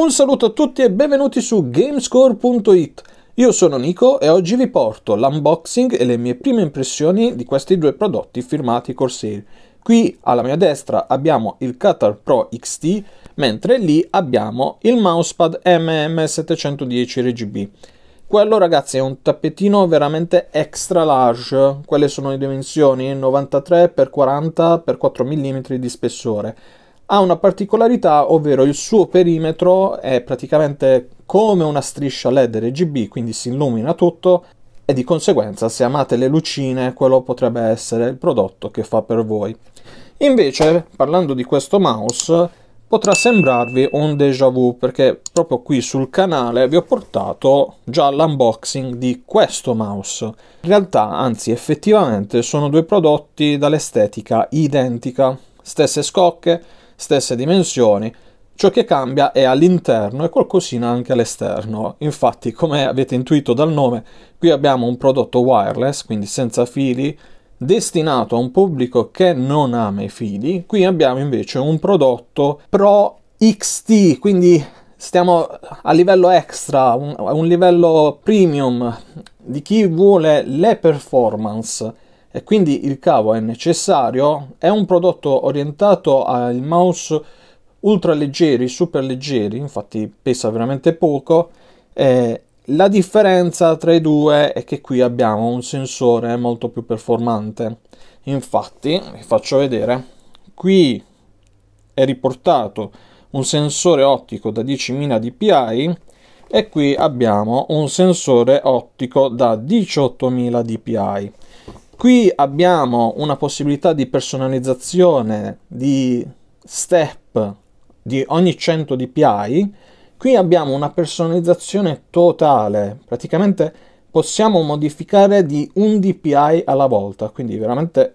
Un saluto a tutti e benvenuti su Gamescore.it. Io sono Nico e oggi vi porto l'unboxing e le mie prime impressioni di questi due prodotti firmati Corsair. Qui alla mia destra abbiamo il Qatar Pro XT, mentre lì abbiamo il mousepad MM710 RGB. Quello ragazzi è un tappetino veramente extra large, quelle sono le dimensioni 93x40x4 mm di spessore ha una particolarità, ovvero il suo perimetro è praticamente come una striscia LED RGB, quindi si illumina tutto e di conseguenza se amate le lucine quello potrebbe essere il prodotto che fa per voi. Invece, parlando di questo mouse, potrà sembrarvi un déjà vu perché proprio qui sul canale vi ho portato già l'unboxing di questo mouse. In realtà, anzi effettivamente, sono due prodotti dall'estetica identica. Stesse scocche, stesse dimensioni, ciò che cambia è all'interno e qualcosina anche all'esterno. Infatti, come avete intuito dal nome, qui abbiamo un prodotto wireless, quindi senza fili, destinato a un pubblico che non ama i fili. Qui abbiamo invece un prodotto Pro XT, quindi stiamo a livello extra, un, un livello premium di chi vuole le performance e quindi il cavo è necessario, è un prodotto orientato al mouse ultra leggeri, super leggeri, infatti pesa veramente poco. Eh, la differenza tra i due è che qui abbiamo un sensore molto più performante. Infatti, vi faccio vedere, qui è riportato un sensore ottico da 10.000 dpi e qui abbiamo un sensore ottico da 18.000 dpi. Qui abbiamo una possibilità di personalizzazione di step di ogni 100 dpi. Qui abbiamo una personalizzazione totale, praticamente possiamo modificare di un dpi alla volta, quindi veramente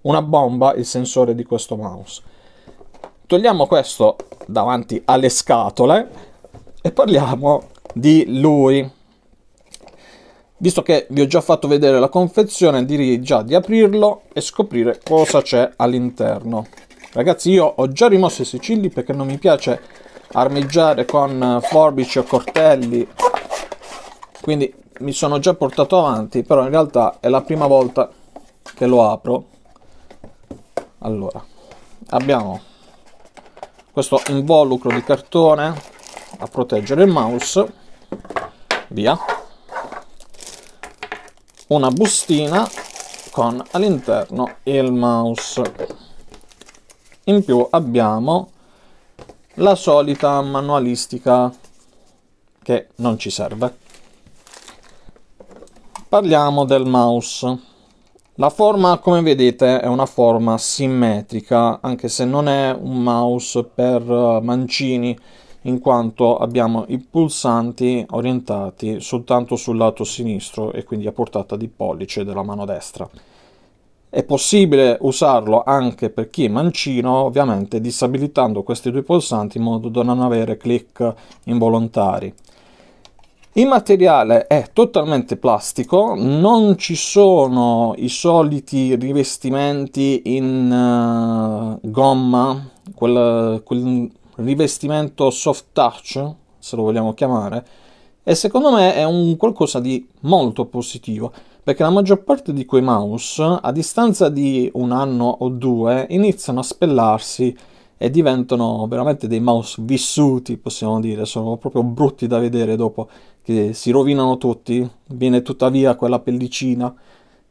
una bomba il sensore di questo mouse. Togliamo questo davanti alle scatole e parliamo di lui. Visto che vi ho già fatto vedere la confezione, direi già di aprirlo e scoprire cosa c'è all'interno. Ragazzi, io ho già rimosso i sicilli perché non mi piace armeggiare con eh, forbici o cortelli, quindi mi sono già portato avanti, però in realtà è la prima volta che lo apro. Allora, abbiamo questo involucro di cartone a proteggere il mouse, via una bustina con all'interno il mouse. In più abbiamo la solita manualistica che non ci serve. Parliamo del mouse. La forma, come vedete, è una forma simmetrica, anche se non è un mouse per mancini, in quanto abbiamo i pulsanti orientati soltanto sul lato sinistro e quindi a portata di pollice della mano destra. È possibile usarlo anche per chi è mancino, ovviamente disabilitando questi due pulsanti in modo da non avere click involontari. Il materiale è totalmente plastico, non ci sono i soliti rivestimenti in uh, gomma, quel, quel rivestimento soft touch, se lo vogliamo chiamare, e secondo me è un qualcosa di molto positivo, perché la maggior parte di quei mouse, a distanza di un anno o due, iniziano a spellarsi e diventano veramente dei mouse vissuti, possiamo dire, sono proprio brutti da vedere dopo che si rovinano tutti, viene tuttavia quella pellicina.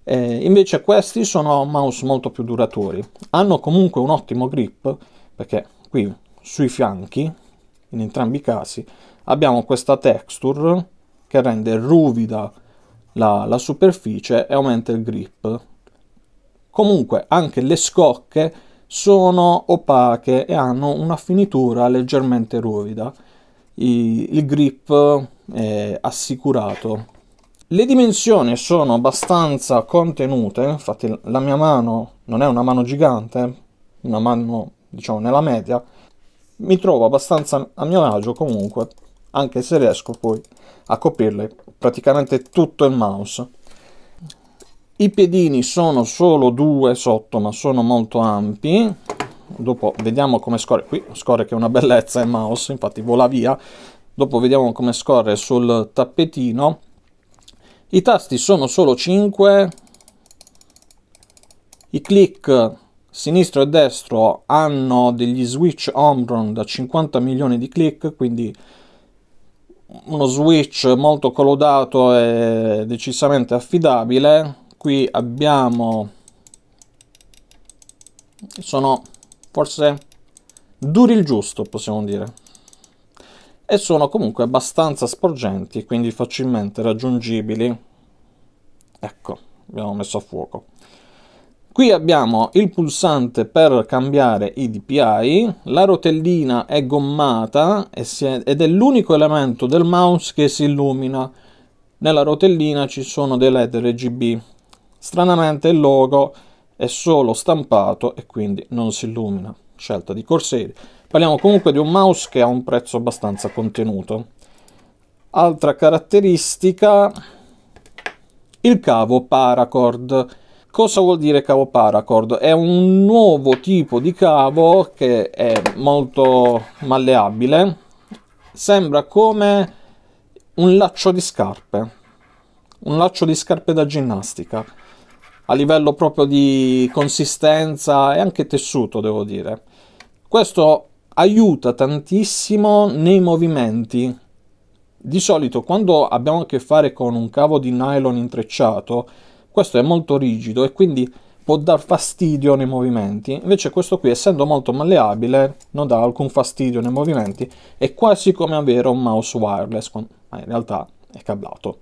Eh, invece questi sono mouse molto più duraturi, hanno comunque un ottimo grip, perché qui sui fianchi, in entrambi i casi, abbiamo questa texture che rende ruvida la, la superficie e aumenta il grip. Comunque anche le scocche sono opache e hanno una finitura leggermente ruvida. I, il grip è assicurato. Le dimensioni sono abbastanza contenute, infatti la mia mano non è una mano gigante, una mano diciamo nella media, mi trovo abbastanza a mio agio comunque, anche se riesco poi a coprirle praticamente tutto il mouse. I piedini sono solo due sotto, ma sono molto ampi. Dopo vediamo come scorre. Qui scorre che è una bellezza il mouse, infatti vola via. Dopo vediamo come scorre sul tappetino. I tasti sono solo 5. I click Sinistro e destro hanno degli switch Omron da 50 milioni di click, quindi uno switch molto colodato e decisamente affidabile. Qui abbiamo sono forse duri il giusto, possiamo dire. E sono comunque abbastanza sporgenti, quindi facilmente raggiungibili. Ecco, abbiamo messo a fuoco. Qui abbiamo il pulsante per cambiare i DPI, la rotellina è gommata ed è l'unico elemento del mouse che si illumina. Nella rotellina ci sono dei LED RGB. Stranamente il logo è solo stampato e quindi non si illumina. Scelta di Corsair. Parliamo comunque di un mouse che ha un prezzo abbastanza contenuto. Altra caratteristica, il cavo paracord Cosa vuol dire cavo paracord? È un nuovo tipo di cavo che è molto malleabile, sembra come un laccio di scarpe, un laccio di scarpe da ginnastica, a livello proprio di consistenza e anche tessuto, devo dire. Questo aiuta tantissimo nei movimenti. Di solito quando abbiamo a che fare con un cavo di nylon intrecciato, questo è molto rigido e quindi può dar fastidio nei movimenti, invece questo qui essendo molto malleabile non dà alcun fastidio nei movimenti, è quasi come avere un mouse wireless, ma in realtà è cablato.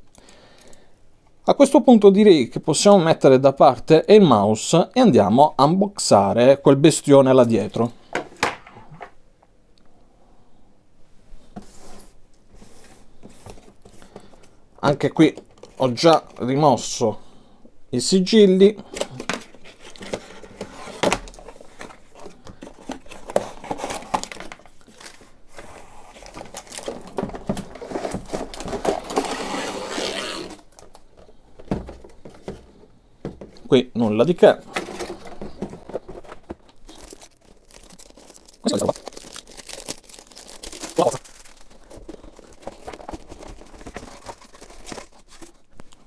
A questo punto direi che possiamo mettere da parte il mouse e andiamo a unboxare quel bestione là dietro. Anche qui ho già rimosso i sigilli qui nulla di che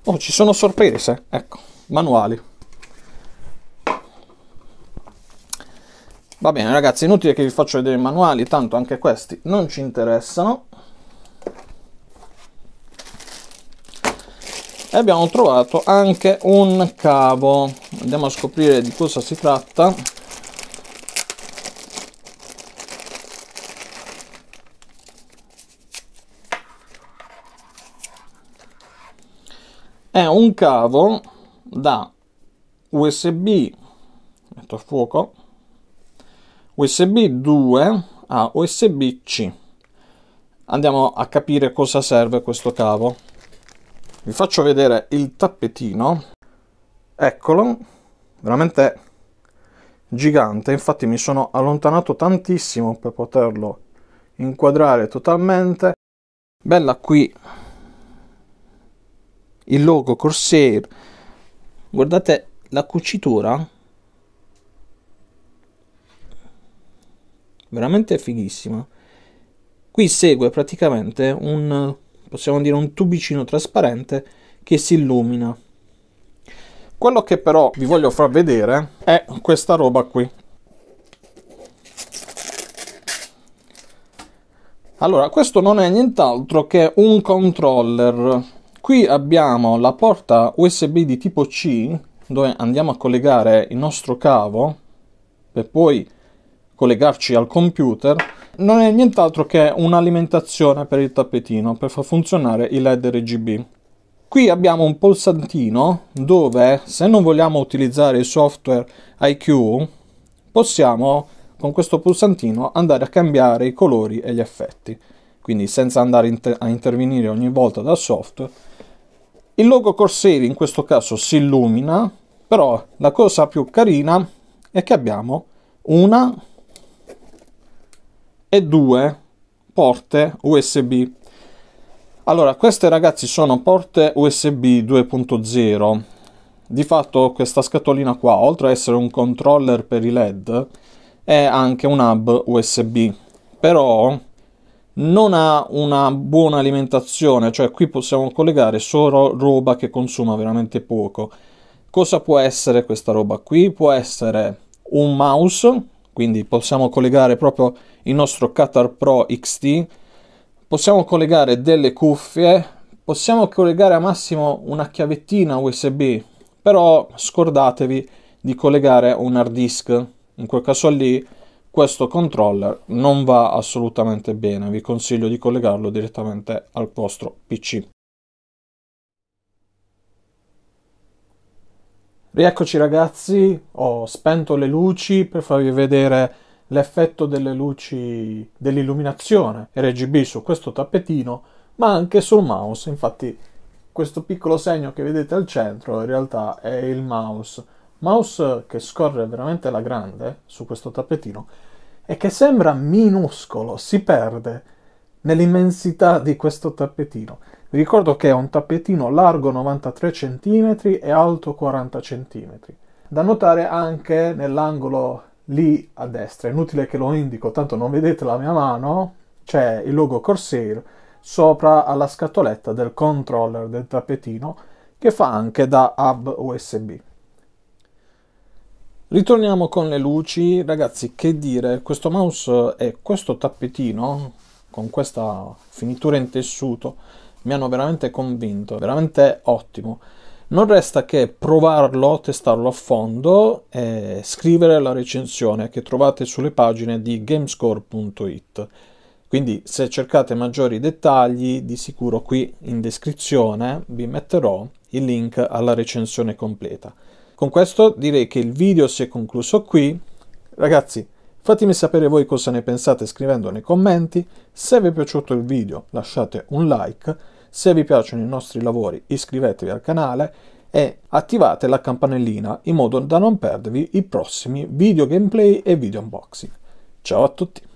Oh, ci sono sorprese, ecco manuali. Va bene ragazzi, inutile che vi faccio vedere i manuali, tanto anche questi non ci interessano. E abbiamo trovato anche un cavo. Andiamo a scoprire di cosa si tratta. È un cavo da USB, metto a fuoco, USB 2 a USB-C. Andiamo a capire cosa serve questo cavo. Vi faccio vedere il tappetino. Eccolo, veramente gigante, infatti mi sono allontanato tantissimo per poterlo inquadrare totalmente. Bella qui il logo Corsair guardate la cucitura veramente fighissima qui segue praticamente un possiamo dire un tubicino trasparente che si illumina quello che però vi voglio far vedere è questa roba qui allora questo non è nient'altro che un controller Qui abbiamo la porta USB di tipo C dove andiamo a collegare il nostro cavo per poi collegarci al computer non è nient'altro che un'alimentazione per il tappetino per far funzionare il LED RGB. Qui abbiamo un pulsantino dove se non vogliamo utilizzare il software IQ possiamo con questo pulsantino andare a cambiare i colori e gli effetti quindi senza andare a intervenire ogni volta dal software il logo Corsair in questo caso si illumina, però la cosa più carina è che abbiamo una e due porte USB. Allora, queste ragazzi sono porte USB 2.0. Di fatto questa scatolina qua, oltre a essere un controller per i LED, è anche un hub USB. Però non ha una buona alimentazione, cioè qui possiamo collegare solo roba che consuma veramente poco. Cosa può essere questa roba qui? Può essere un mouse, quindi possiamo collegare proprio il nostro Qatar Pro XT, possiamo collegare delle cuffie, possiamo collegare a massimo una chiavettina USB, però scordatevi di collegare un hard disk, in quel caso lì questo controller non va assolutamente bene, vi consiglio di collegarlo direttamente al vostro PC. Rieccoci ragazzi, ho spento le luci per farvi vedere l'effetto delle luci dell'illuminazione RGB su questo tappetino, ma anche sul mouse, infatti questo piccolo segno che vedete al centro in realtà è il mouse mouse che scorre veramente alla grande su questo tappetino e che sembra minuscolo, si perde nell'immensità di questo tappetino. Vi ricordo che è un tappetino largo 93 cm e alto 40 cm. Da notare anche nell'angolo lì a destra, è inutile che lo indico, tanto non vedete la mia mano, c'è il logo Corsair sopra alla scatoletta del controller del tappetino che fa anche da hub USB. Ritorniamo con le luci, ragazzi che dire, questo mouse e questo tappetino con questa finitura in tessuto mi hanno veramente convinto, veramente ottimo. Non resta che provarlo, testarlo a fondo e scrivere la recensione che trovate sulle pagine di gamescore.it. Quindi se cercate maggiori dettagli, di sicuro qui in descrizione vi metterò il link alla recensione completa. Con questo direi che il video si è concluso qui. Ragazzi, fatemi sapere voi cosa ne pensate scrivendo nei commenti. Se vi è piaciuto il video lasciate un like. Se vi piacciono i nostri lavori iscrivetevi al canale e attivate la campanellina in modo da non perdervi i prossimi video gameplay e video unboxing. Ciao a tutti!